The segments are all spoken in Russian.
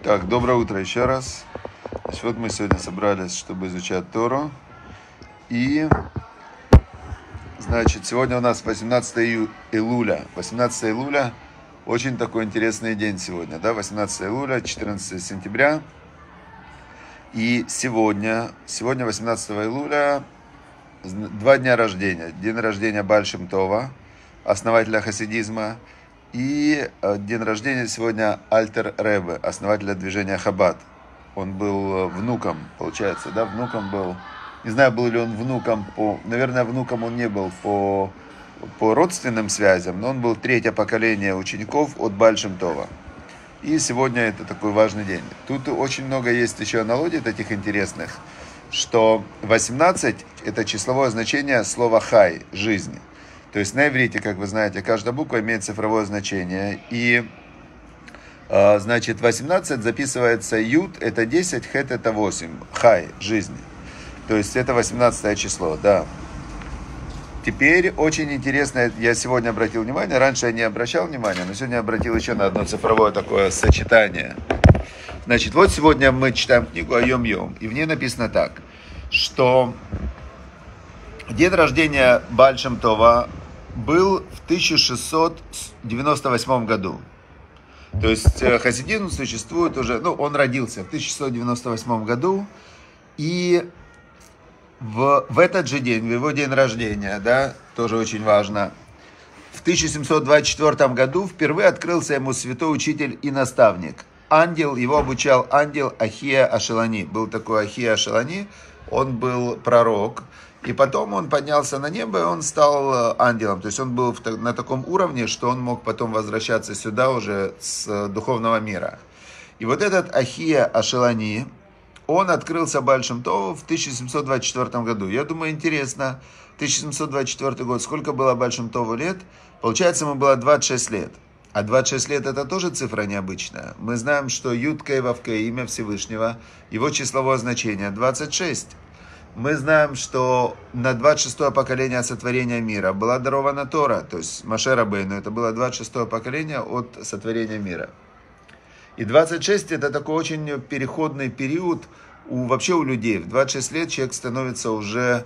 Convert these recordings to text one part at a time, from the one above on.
Так, доброе утро еще раз. Значит, вот мы сегодня собрались, чтобы изучать Тору. И, значит, сегодня у нас 18 июля. 18 июля очень такой интересный день сегодня, да, 18 июля, 14 сентября. И сегодня, сегодня 18 июля, два дня рождения. День рождения Бальшемтова, основателя хасидизма, и э, день рождения сегодня Альтер Ребе, основателя движения Хабад. Он был э, внуком, получается, да, внуком был. Не знаю, был ли он внуком по... Наверное, внуком он не был по, по родственным связям, но он был третье поколение учеников от Бальшемтова. И сегодня это такой важный день. Тут очень много есть еще аналогий таких интересных, что 18 – это числовое значение слова «хай» – «жизнь». То есть на иврите, как вы знаете, каждая буква имеет цифровое значение. И, а, значит, 18 записывается ют, это 10, хет это 8. Хай, жизнь. То есть это 18 число, да. Теперь очень интересно, я сегодня обратил внимание, раньше я не обращал внимания, но сегодня обратил еще на одно цифровое такое сочетание. Значит, вот сегодня мы читаем книгу о Йом-Йом, и в ней написано так, что день рождения Бальшемтова был в 1698 году. То есть э, Хасидин существует уже, ну, он родился в 1698 году, и в, в этот же день, в его день рождения, да, тоже очень важно, в 1724 году впервые открылся ему святой учитель и наставник. Ангел, его обучал ангел Ахия Ашелани. Был такой Ахия Ашелани, он был пророк, и потом он поднялся на небо, и он стал э, ангелом. То есть он был на таком уровне, что он мог потом возвращаться сюда уже с э, духовного мира. И вот этот Ахия Ашелани, он открылся большим тову в 1724 году. Я думаю, интересно, 1724 год, сколько было большим Тову лет? Получается, ему было 26 лет. А 26 лет это тоже цифра необычная. Мы знаем, что Ютка и имя Всевышнего, его числовое значение 26 мы знаем, что на 26-е поколение от сотворения мира была дарована Тора, то есть Машера Бейну, это было 26-е поколение от сотворения мира. И 26 это такой очень переходный период у, вообще у людей. В 26 лет человек становится уже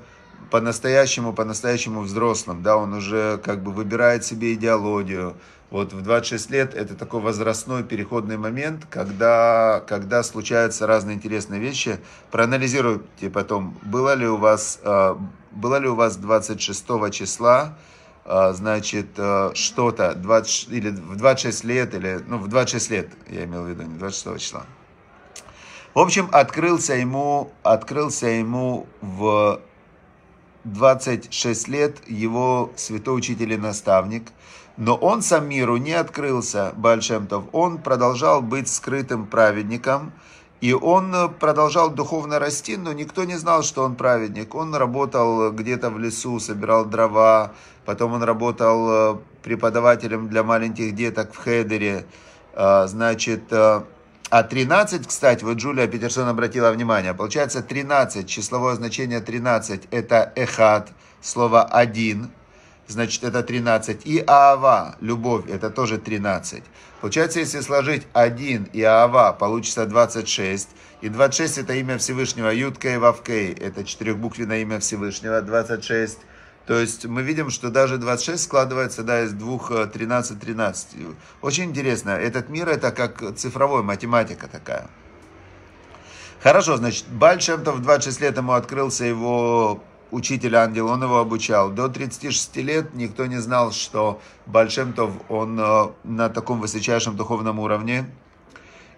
по-настоящему, по-настоящему взрослым, да, он уже как бы выбирает себе идеологию. Вот в 26 лет это такой возрастной переходный момент, когда, когда случаются разные интересные вещи. Проанализируйте потом, было ли у вас, э, было ли у вас 26 числа, э, значит, э, что-то 20, или в 26 лет, или, ну, в 26 лет, я имел в виду, не 26 числа. В общем, открылся ему, открылся ему в 26 лет его святой учитель и наставник, но он сам миру не открылся, Бальшемтов, он продолжал быть скрытым праведником, и он продолжал духовно расти, но никто не знал, что он праведник. Он работал где-то в лесу, собирал дрова, потом он работал э, преподавателем для маленьких деток в Хедере, а, значит, э, а 13, кстати, вот Джулия Петерсон обратила внимание, получается 13, числовое значение 13 это эхат, слово один, значит это 13. И аава, любовь, это тоже 13. Получается, если сложить один и аава, получится 26. И 26 это имя Всевышнего, Юткей Вавкей, это четырехбуквенное имя Всевышнего, 26. То есть мы видим, что даже 26 складывается да, из двух 13-13. Э, Очень интересно. Этот мир это как цифровой, математика такая. Хорошо, значит, Баль в 26 лет ему открылся его учитель ангел, он его обучал. До 36 лет никто не знал, что Бальшемтов, он э, на таком высочайшем духовном уровне.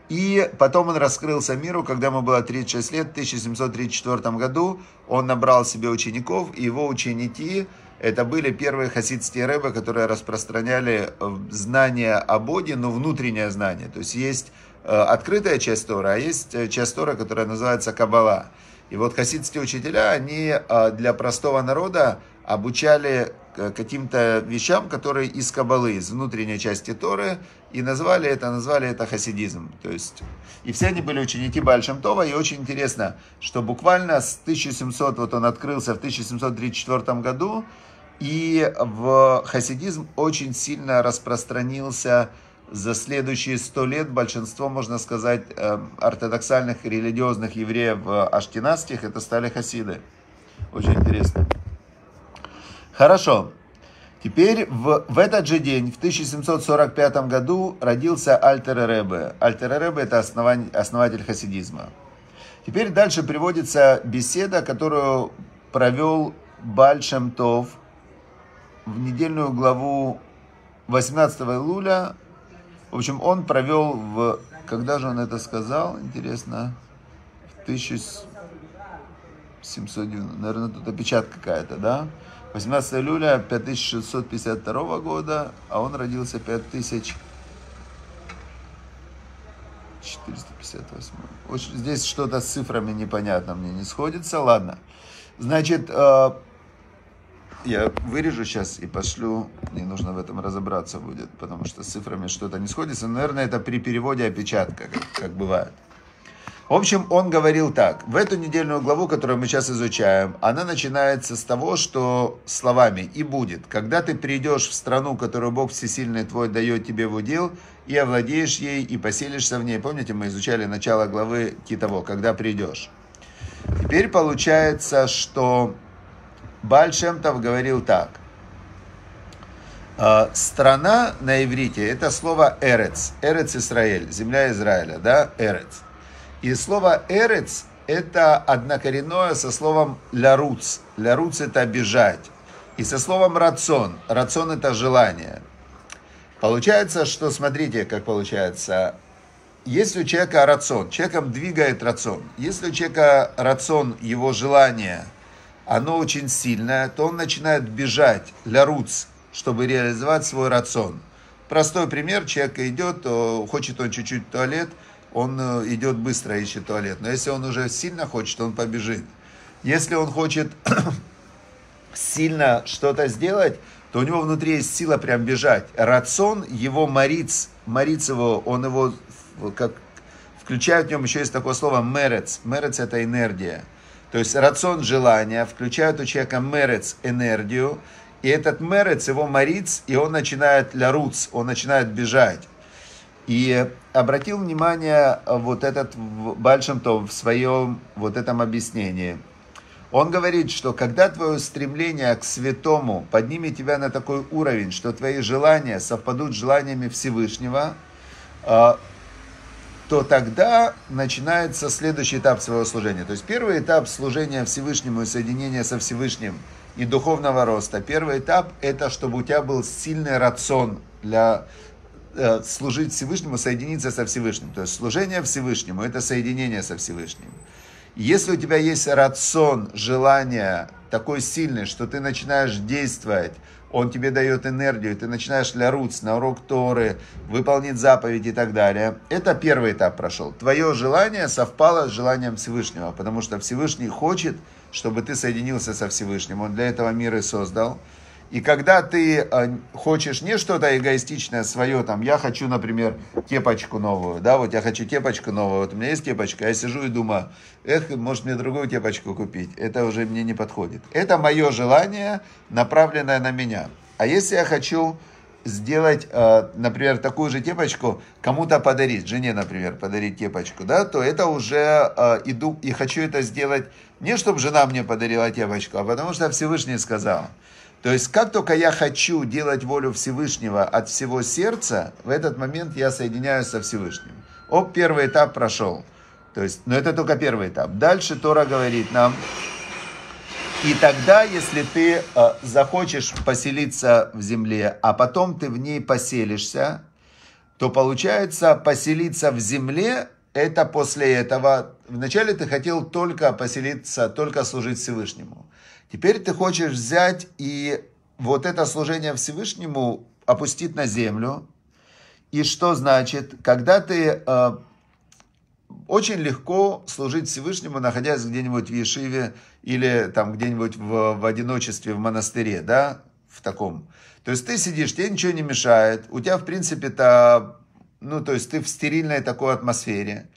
И потом он раскрылся миру, когда ему было 36 лет, в 1734 году он набрал себе учеников, и его ученики, это были первые хасидские рэбы, которые распространяли э, знания о Боге, но внутреннее знание. То есть есть э, открытая часть Тора, а есть э, часть Тора, которая называется Кабала. И вот хасидские учителя, они для простого народа обучали э, каким-то вещам, которые из Кабалы, из внутренней части Торы, и назвали это, назвали это хасидизм. То есть, и все они были ученики Бальшем Това, и очень интересно, что буквально с 1700, вот он открылся в 1734 году, и в хасидизм очень сильно распространился за следующие сто лет большинство, можно сказать, э, ортодоксальных религиозных евреев э, аштинадских, это стали хасиды. Очень интересно. Хорошо. Теперь в, в этот же день, в 1745 году, родился Альтер Ребе. Альтер Ребе – это основан, основатель хасидизма. Теперь дальше приводится беседа, которую провел Бальшем Тов в недельную главу 18 луля. В общем, он провел в... Когда же он это сказал, интересно? В 1790... Наверное, тут опечатка какая-то, да? 18 июля 5652 года, а он родился 5458. Очень, здесь что-то с цифрами непонятно, мне не сходится. Ладно. Значит, э, я вырежу сейчас и пошлю. Не нужно в этом разобраться будет, потому что с цифрами что-то не сходится. наверное, это при переводе опечатка, как, как бывает. В общем, он говорил так. В эту недельную главу, которую мы сейчас изучаем, она начинается с того, что словами «и будет». Когда ты придешь в страну, которую Бог Всесильный твой дает тебе в удел, и овладеешь ей, и поселишься в ней. Помните, мы изучали начало главы Китово, «Когда придешь». Теперь получается, что Бальшемтов говорил так. «А, страна на иврите – это слово «эрец». «Эрец Израиль», земля Израиля, да, «эрец». И слово «эрец» – это однокоренное со словом «ляруц». «Ляруц» – это «обижать». И со словом «рацион». «Рацион» – это «желание». Получается, что, смотрите, как получается. Если у человека рацион, человеком двигает рацион. Если у человека рацион, его желание, оно очень сильное, то он начинает бежать для руц, чтобы реализовать свой рацион. Простой пример, человек идет, хочет он чуть-чуть в туалет – он э, идет быстро, а ищет туалет. Но если он уже сильно хочет, он побежит. Если он хочет сильно что-то сделать, то у него внутри есть сила прям бежать. Рацион его мориц, мориц его, он его, как включают в нем еще есть такое слово мерец. Мерец это энергия. То есть рацион желания включают у человека мерец энергию, и этот мерец его мориц и он начинает ляруц, он начинает бежать. И обратил внимание э, вот этот Бальшемтов в своем вот этом объяснении. Он говорит, что когда твое стремление к святому поднимет тебя на такой уровень, что твои желания совпадут с желаниями Всевышнего, э, то тогда начинается следующий этап своего служения. То есть первый этап служения Всевышнему и соединения со Всевышним и духовного роста. Первый этап – это чтобы у тебя был сильный рацион для Э, служить Всевышнему, соединиться со Всевышним. То есть служение Всевышнему – это соединение со Всевышним. Если у тебя есть рацион, желание такой сильный, что ты начинаешь действовать, он тебе дает энергию, ты начинаешь ляруц на урок Торы, выполнить заповедь и так далее. Это первый этап прошел. Твое желание совпало с желанием Всевышнего, потому что Всевышний хочет, чтобы ты соединился со Всевышним. Он для этого мир и создал. И когда ты э, хочешь не что-то эгоистичное свое, там, я хочу, например, кепочку новую, да, вот я хочу кепочку новую, вот у меня есть кепочка, я сижу и думаю, эх, может мне другую кепочку купить, это уже мне не подходит. Это мое желание, направленное на меня. А если я хочу сделать, э, например, такую же кепочку кому-то подарить, жене, например, подарить кепочку, да, то это уже э, иду и хочу это сделать не чтобы жена мне подарила кепочку, а потому что Всевышний сказал – то есть, как только я хочу делать волю Всевышнего от всего сердца, в этот момент я соединяюсь со Всевышним. Оп, первый этап прошел. То есть, но это только первый этап. Дальше Тора говорит нам, и тогда, если ты э, захочешь поселиться в земле, а потом ты в ней поселишься, то получается поселиться в земле, это после этого. Вначале ты хотел только поселиться, только служить Всевышнему. Теперь ты хочешь взять и вот это служение Всевышнему опустить на землю. И что значит, когда ты э, очень легко служить Всевышнему, находясь где-нибудь в Ешиве или там где-нибудь в, в одиночестве в монастыре, да, в таком. То есть ты сидишь, тебе ничего не мешает, у тебя, в принципе-то, ну, то есть ты в стерильной такой атмосфере.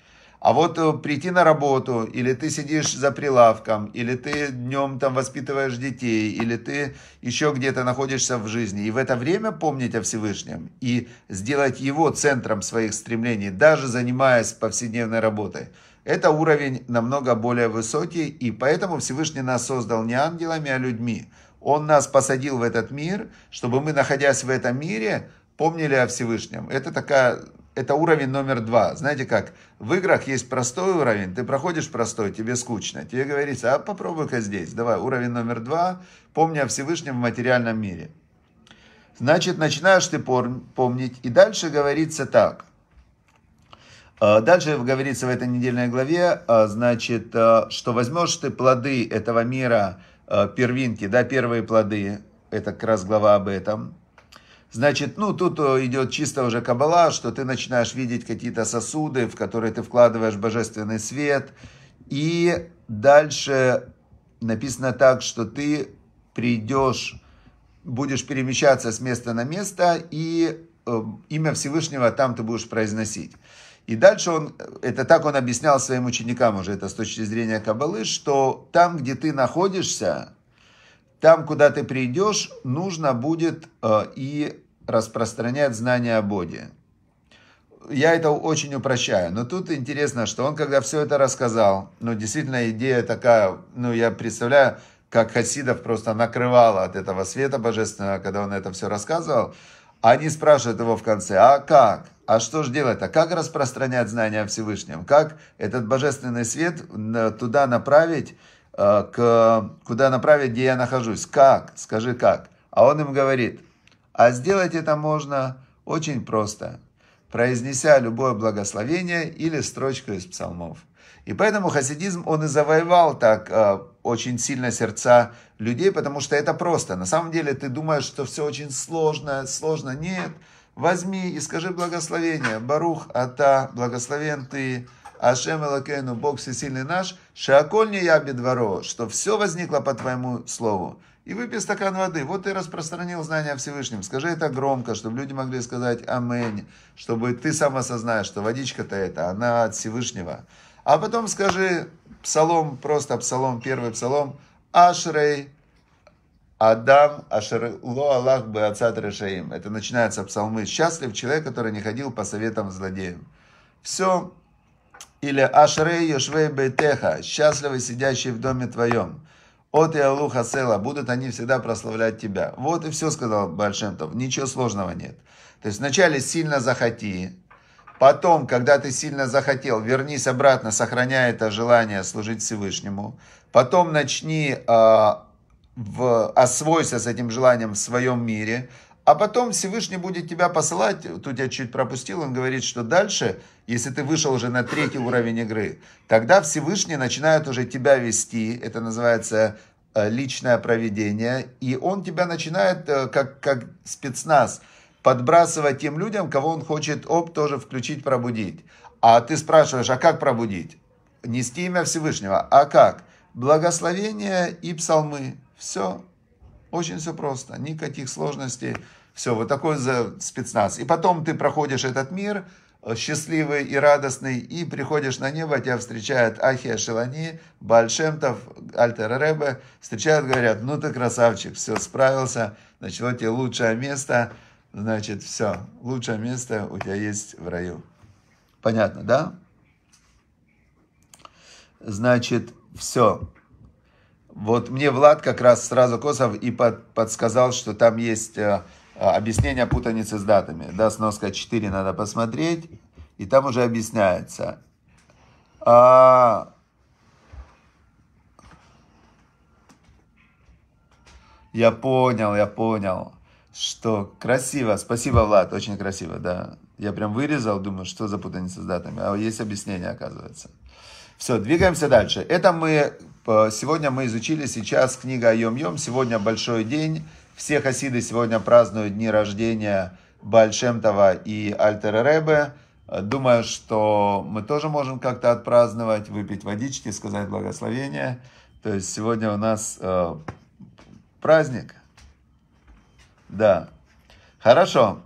А вот э, прийти на работу, или ты сидишь за прилавком, или ты днем там воспитываешь детей, или ты еще где-то находишься в жизни. И в это время помнить о Всевышнем и сделать его центром своих стремлений, даже занимаясь повседневной работой. Это уровень намного более высокий, и поэтому Всевышний нас создал не ангелами, а людьми. Он нас посадил в этот мир, чтобы мы, находясь в этом мире, помнили о Всевышнем. Это такая, это уровень номер два. Знаете как, в играх есть простой уровень, ты проходишь простой, тебе скучно. Тебе говорится, а попробуй-ка здесь, давай, уровень номер два, помни о Всевышнем в материальном мире. Значит, начинаешь ты помнить, и дальше говорится так. А, дальше говорится в этой недельной главе, а, значит, а, что возьмешь ты плоды этого мира, первинки, да, первые плоды, это как раз глава об этом – Значит, ну тут э, идет чисто уже кабала, что ты начинаешь видеть какие-то сосуды, в которые ты вкладываешь божественный свет. И дальше написано так, что ты придешь, будешь перемещаться с места на место, и э, имя Всевышнего там ты будешь произносить. И дальше он, это так он объяснял своим ученикам уже, это с точки зрения Кабалы, что там, где ты находишься, там, куда ты придешь, нужно будет э, и распространять знания о Боге. Я это очень упрощаю, но тут интересно, что он, когда все это рассказал, ну, действительно, идея такая, ну, я представляю, как Хасидов просто накрывало от этого света божественного, когда он это все рассказывал, они спрашивают его в конце, а как? А что же делать? А как распространять знания о Всевышнем? Как этот божественный свет туда направить, Э, к, куда направить, где я нахожусь. Как? Скажи как. А он им говорит, а сделать это можно очень просто, произнеся любое благословение или строчку из псалмов. И поэтому хасидизм, он и завоевал так э, очень сильно сердца людей, потому что это просто. На самом деле ты думаешь, что все очень сложно, сложно. Нет, возьми и скажи благословение. Барух, Ата, благословен ты, Ашем Элакейну, Бог всесильный наш, Шиаколь не яби дворо, что все возникло по твоему слову. И выпей стакан воды. Вот и распространил знания о Скажи это громко, чтобы люди могли сказать «Аминь», чтобы ты сам осознаешь, что водичка-то это, она от Всевышнего. А потом скажи псалом, просто псалом, первый псалом, «Ашрей Адам Ло Аллах бы Ацат Решаим». Это начинается псалмы. «Счастлив человек, который не ходил по советам злодеям». Все, или Ашрей Йошвей Бейтеха, счастливый сидящий в доме твоем. От и Алуха будут они всегда прославлять тебя. Вот и все, сказал Бальшемтов, ничего сложного нет. То есть вначале сильно захоти, Потом, когда ты сильно захотел, вернись обратно, сохраняя это желание служить Всевышнему. Потом начни э, в, освойся с этим желанием в своем мире. А потом Всевышний будет тебя посылать, тут я чуть пропустил, он говорит, что дальше, если ты вышел уже на третий уровень игры, тогда Всевышний начинает уже тебя вести, это называется э, личное проведение, и он тебя начинает, э, как, как спецназ, подбрасывать тем людям, кого он хочет об тоже включить, пробудить. А ты спрашиваешь, а как пробудить? Нести имя Всевышнего. А как? Благословение и псалмы. Все. Очень все просто. Никаких сложностей. Все, вот такой за спецназ. И потом ты проходишь этот мир, э, счастливый и радостный, и приходишь на небо, тебя встречают Ахия Шелани, Бальшемтов, Альтер Ребе, встречают, говорят, ну ты красавчик, все, справился, начало тебе лучшее место, значит, все, лучшее место у тебя есть в раю. Понятно, да? Значит, все. Вот мне Влад как раз сразу Косов и под, подсказал, что там есть э, а, объяснение путаницы с датами. Да, сноска 4 надо посмотреть. И там уже объясняется. А... Я понял, я понял, что красиво. Спасибо, Влад, очень красиво, да. Я прям вырезал, думаю, что за путаница с датами. А есть объяснение, оказывается. Все, двигаемся дальше. Это мы, э, сегодня мы изучили сейчас книга Йом-Йом. Сегодня большой день. Все хасиды сегодня празднуют дни рождения Бальшемтова и Альтер-Ребе. Думаю, что мы тоже можем как-то отпраздновать, выпить водички, сказать благословение. То есть сегодня у нас э, праздник. Да. Хорошо.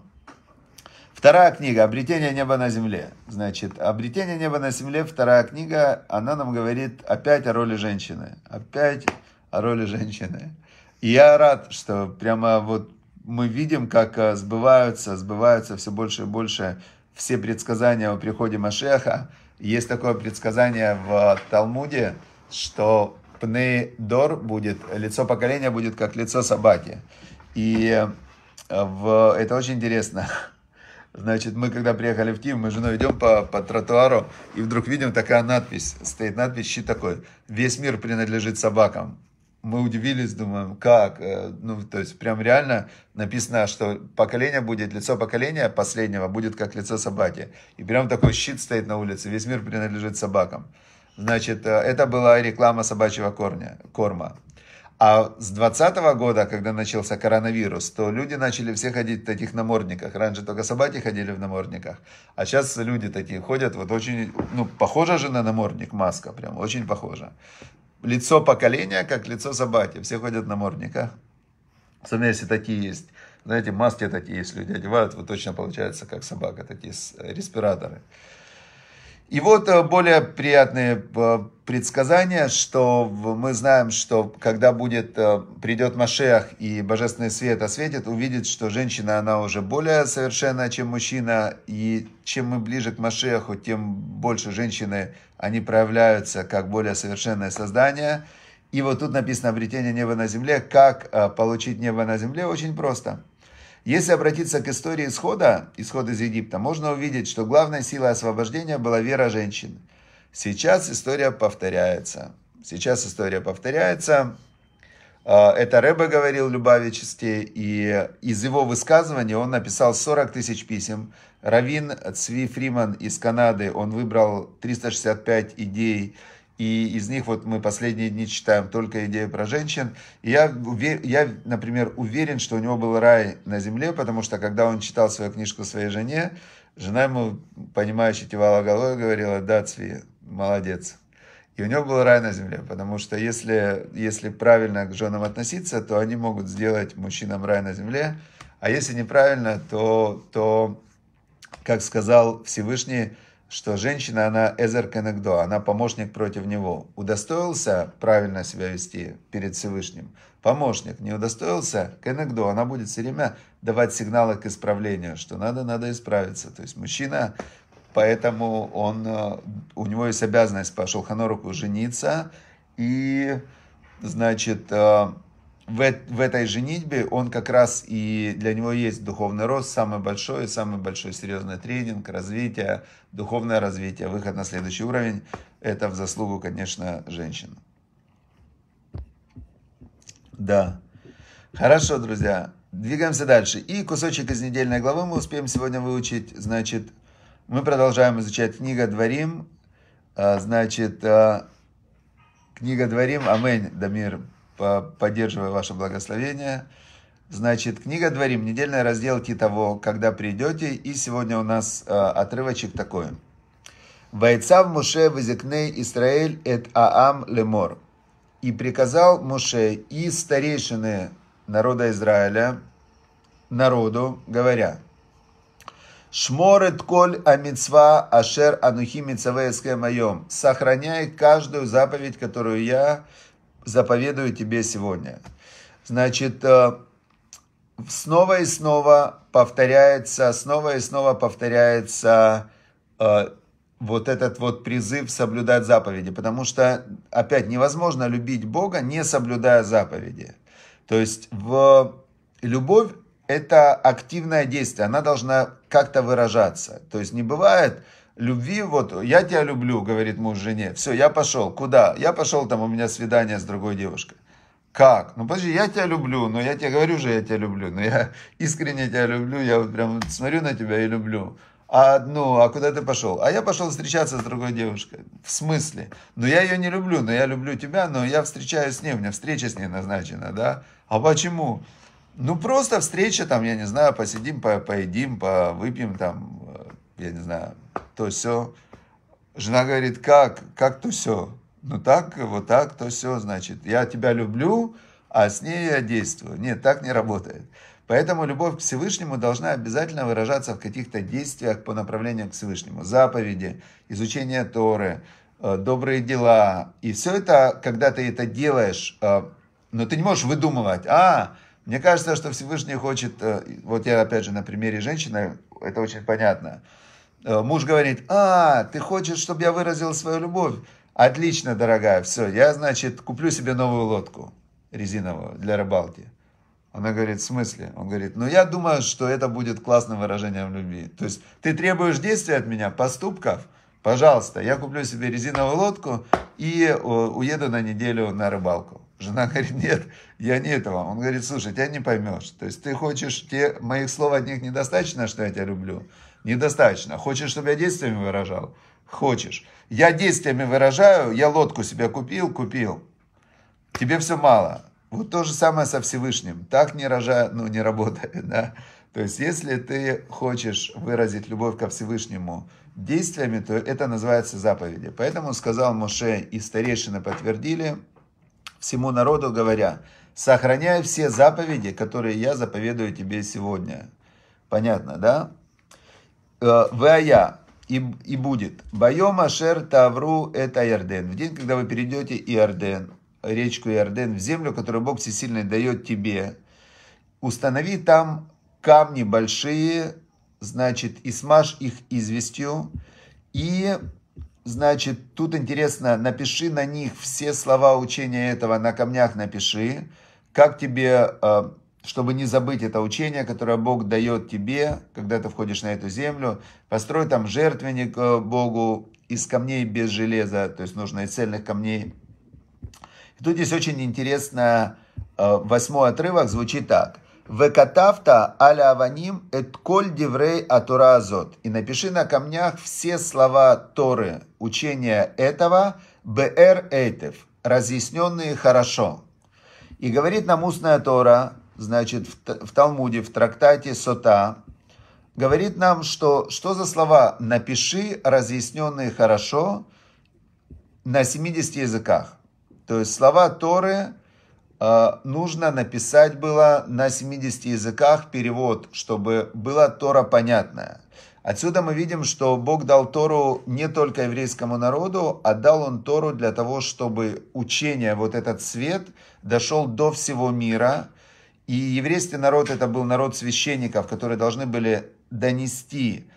Вторая книга «Обретение неба на земле». Значит, «Обретение неба на земле», вторая книга, она нам говорит опять о роли женщины. Опять о роли женщины. И я рад, что прямо вот мы видим, как э, сбываются, сбываются все больше и больше все предсказания о приходе Машеха. Есть такое предсказание в Талмуде, что Пнейдор будет, лицо поколения будет как лицо собаки. И э, в... это очень интересно. Значит, мы когда приехали в Киев, мы с женой идем по, по тротуару, и вдруг видим такая надпись, стоит надпись, щит такой, весь мир принадлежит собакам мы удивились, думаем, как? Э, ну, то есть, прям реально написано, что поколение будет, лицо поколения последнего будет как лицо собаки. И прям такой щит стоит на улице, весь мир принадлежит собакам. Значит, э, это была реклама собачьего корня, корма. А с 20 года, когда начался коронавирус, то люди начали все ходить в таких намордниках. Раньше только собаки ходили в намордниках, а сейчас люди такие ходят, вот очень, ну, похоже же на намордник маска, прям очень похоже лицо поколения, как лицо собаки. Все ходят на мордниках. Особенно если такие есть. Знаете, маски такие есть люди одевают, вы точно получается как собака, такие э, респираторы. И вот э, более приятные э, предсказания, что мы знаем, что когда будет, э, придет Машех и божественный свет осветит, увидит, что женщина, она уже более совершенная, чем мужчина, и чем мы ближе к Машеху, тем больше женщины, они проявляются как более совершенное создание. И вот тут написано обретение неба на земле. Как получить небо на земле? Очень просто – если обратиться к истории исхода, исход из Египта, можно увидеть, что главной силой освобождения была вера женщин. Сейчас история повторяется. Сейчас история повторяется. Э, это Рэбе говорил Любавичесте, и из его высказывания он написал 40 тысяч писем. Равин Цви Фриман из Канады, он выбрал 365 идей и из них вот мы последние дни читаем только идею про женщин. И я, я, например, уверен, что у него был рай на земле, потому что когда он читал свою книжку своей жене, жена ему, понимающе кивала головой и говорила, да, Цви, молодец. И у него был рай на земле, потому что если, если правильно к женам относиться, то они могут сделать мужчинам рай на земле, а если неправильно, то, то как сказал Всевышний, что женщина, она Эзер Кенегдо, она помощник против него. Удостоился правильно себя вести перед Всевышним, помощник. Не удостоился, Кенегдо, она будет все время давать сигналы к исправлению, что надо, надо исправиться. То есть мужчина, поэтому он, э, у него есть обязанность по Шелханоруку жениться и, значит, э, в, в этой женитьбе он как раз и для него есть духовный рост, самый большой, самый большой серьезный тренинг, развитие, духовное развитие, выход на следующий уровень. Это в заслугу, конечно, женщин. Да. Хорошо, друзья. Двигаемся дальше. И кусочек из недельной главы мы успеем сегодня выучить. Значит, мы продолжаем изучать книга «Дворим». А, значит, а, книга «Дворим». Аминь, Дамир поддерживаю ваше благословение. Значит, книга «Дворим», недельный раздел того, «Когда придете». И сегодня у нас э, отрывочек такой. в Муше вызекней Исраэль эт Аам лемор». И приказал Муше и старейшины народа Израиля народу, говоря, «Шморет коль амитсва ашер анухи митсаве моем айом». «Сохраняй каждую заповедь, которую я заповедую тебе сегодня. Значит, э, снова и снова повторяется, снова и снова повторяется э, вот этот вот призыв соблюдать заповеди, потому что, опять, невозможно любить Бога, не соблюдая заповеди. То есть в любовь – это активное действие, она должна как-то выражаться. То есть не бывает, любви, вот я тебя люблю, говорит муж жене, все, я пошел, куда? Я пошел, там у меня свидание с другой девушкой. Как? Ну подожди, я тебя люблю, но «Ну, я тебе говорю же, я тебя люблю, но «Ну, я искренне тебя люблю, я вот прям смотрю на тебя и люблю. А, ну, а куда ты пошел? А я пошел встречаться с другой девушкой. В смысле? Ну, я ее не люблю, но я люблю тебя, но я встречаюсь с ней, у меня встреча с ней назначена, да? А почему? Ну, просто встреча там, я не знаю, посидим, по поедим, по выпьем там, я не знаю, то все. Жена говорит, как, как то все? Ну так, вот так, то все, значит, я тебя люблю, а с ней я действую. Нет, так не работает. Поэтому любовь к Всевышнему должна обязательно выражаться в каких-то действиях по направлению к Всевышнему. Заповеди, изучение Торы, э, добрые дела. И все это, когда ты это делаешь, э, но ну ты не можешь выдумывать, а, мне кажется, что Всевышний хочет, э, вот я опять же на примере женщины, это очень понятно, Э, муж говорит, а, ты хочешь, чтобы я выразил свою любовь? Отлично, дорогая, все, я, значит, куплю себе новую лодку резиновую для рыбалки. Она говорит, в смысле? Он говорит, ну я думаю, что это будет классным выражением любви. То есть ты требуешь действий от меня, поступков, пожалуйста, я куплю себе резиновую лодку и э, уеду на неделю на рыбалку. Жена говорит, нет, я не этого. Он говорит, слушай, тебя не поймешь. То есть ты хочешь, те, моих слов от них недостаточно, что я тебя люблю? Недостаточно. Хочешь, чтобы я действиями выражал? Хочешь. Я действиями выражаю, я лодку себе купил, купил. Тебе все мало. Вот то же самое со Всевышним. Так не рожа, ну, не работает, да. То есть, если ты хочешь выразить любовь ко Всевышнему действиями, то это называется заповеди. Поэтому сказал Моше, и старейшины подтвердили, всему народу, говоря, «Сохраняй все заповеди, которые я заповедую тебе сегодня». Понятно, да? Э, Вая и, и будет. Байом Ашер Тавру это Иорден. В день, когда вы перейдете Иорден, речку Иорден, в землю, которую Бог Всесильный дает тебе, установи там камни большие, значит, и смажь их известью, и Значит, тут интересно, напиши на них все слова учения этого, на камнях напиши, как тебе, э, чтобы не забыть это учение, которое Бог дает тебе, когда ты входишь на эту землю, построй там жертвенник э, Богу из камней без железа, то есть нужно из цельных камней. И тут здесь очень интересно, э, восьмой отрывок звучит так – Векатафта аля аваним эт коль деврей атура азот. И напиши на камнях все слова Торы, учения этого, бр эйтев, разъясненные хорошо. И говорит нам устная Тора, значит, в, в Талмуде, в трактате Сота, говорит нам, что что за слова «напиши, разъясненные хорошо» на 70 языках. То есть слова Торы – а, нужно написать было на 70 языках перевод, чтобы была Тора понятная. Отсюда мы видим, что Бог дал Тору не только еврейскому народу, а дал он Тору для того, чтобы учение, вот этот свет, дошел до всего мира. И еврейский народ это был народ священников, которые должны были донести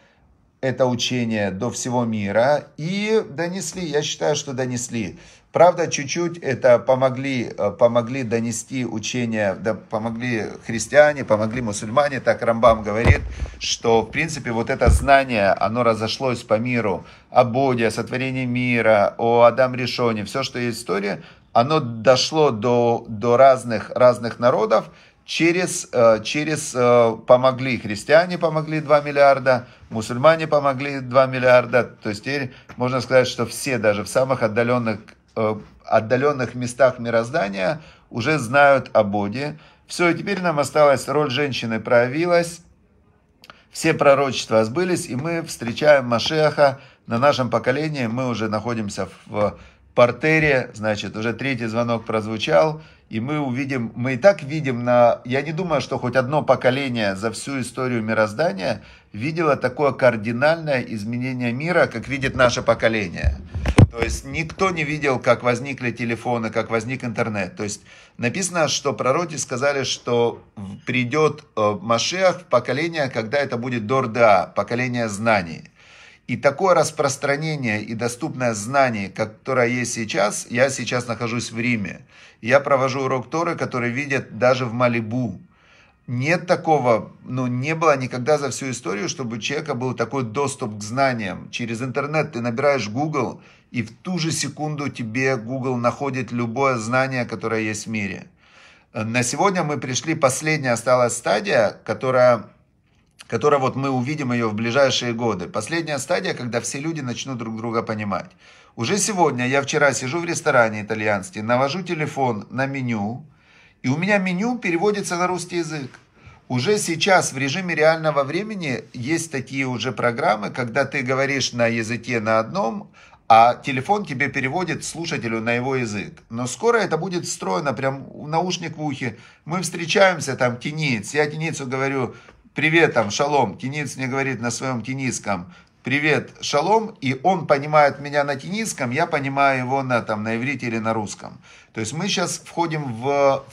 это учение до всего мира. И донесли, я считаю, что донесли. Правда, чуть-чуть это помогли, э, помогли донести учение, да, помогли христиане, помогли мусульмане, так Рамбам говорит, что, в принципе, вот это знание, оно разошлось по миру, о Боге, о сотворении мира, о Адам Решоне, все, что есть в истории, оно дошло до, до разных, разных народов, через, э, через э, помогли христиане, помогли 2 миллиарда, мусульмане помогли 2 миллиарда. То есть теперь можно сказать, что все, даже в самых отдаленных Э, отдаленных местах мироздания уже знают о Боге. Все, и теперь нам осталась роль женщины проявилась, все пророчества сбылись, и мы встречаем Машеха на нашем поколении. Мы уже находимся в портере, значит, уже третий звонок прозвучал – и мы увидим, мы и так видим на... Я не думаю, что хоть одно поколение за всю историю мироздания видело такое кардинальное изменение мира, как видит наше поколение. То есть никто не видел, как возникли телефоны, как возник интернет. То есть написано, что пророки сказали, что придет э, в Машиах поколение, когда это будет Дорда, поколение знаний. И такое распространение и доступное знание, которое есть сейчас, я сейчас нахожусь в Риме. Я провожу урок Торы, который видят даже в Малибу. Нет такого, ну, не было никогда за всю историю, чтобы у человека был такой доступ к знаниям. Через интернет ты набираешь Google, и в ту же секунду тебе Google находит любое знание, которое есть в мире. Э, на сегодня мы пришли, последняя осталась стадия, которая которая вот мы увидим ее в ближайшие годы. Последняя стадия, когда все люди начнут друг друга понимать. Уже сегодня, я вчера сижу в ресторане итальянский, навожу телефон на меню, и у меня меню переводится на русский язык. Уже сейчас в режиме реального времени есть такие уже программы, когда ты говоришь на языке на одном, а телефон тебе переводит слушателю на его язык. Но скоро это будет встроено, прям в наушник в ухе. Мы встречаемся, там, тенец. Я тенецу говорю, привет, там, шалом, кенец мне говорит на своем кенийском, привет, шалом, и он понимает меня на кенийском, я понимаю его на, там, на иврите или на русском. То есть мы сейчас входим в,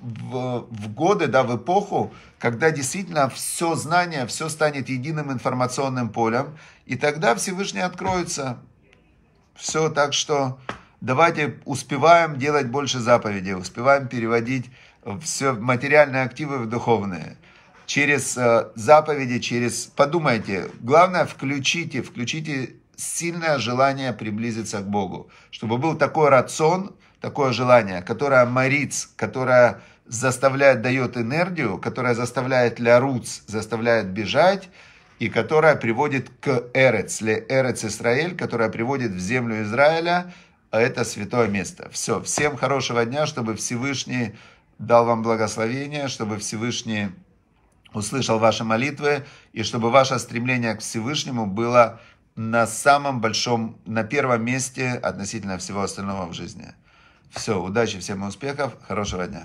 в, в годы, да, в эпоху, когда действительно все знание, все станет единым информационным полем, и тогда Всевышний откроется. Все, так что давайте успеваем делать больше заповедей, успеваем переводить все материальные активы в духовные через э, заповеди, через... Подумайте, главное, включите, включите сильное желание приблизиться к Богу, чтобы был такой рацион, такое желание, которое морит, которое заставляет, дает энергию, которая заставляет ляруц, заставляет бежать, и которая приводит к Эрец, ле Эрец Исраэль, которая приводит в землю Израиля, а это святое место. Все, всем хорошего дня, чтобы Всевышний дал вам благословение, чтобы Всевышний услышал ваши молитвы, и чтобы ваше стремление к Всевышнему было на самом большом, на первом месте относительно всего остального в жизни. Все, удачи, всем успехов, хорошего дня.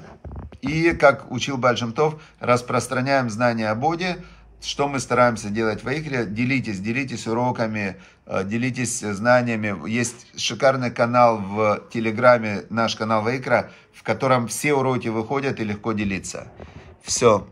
И, как учил Бальшемтов, распространяем знания о Боге, что мы стараемся делать в Айкре. Делитесь, делитесь уроками, э, делитесь знаниями. Есть шикарный канал в Телеграме, наш канал Вайкра, в котором все уроки выходят и легко делиться. Все.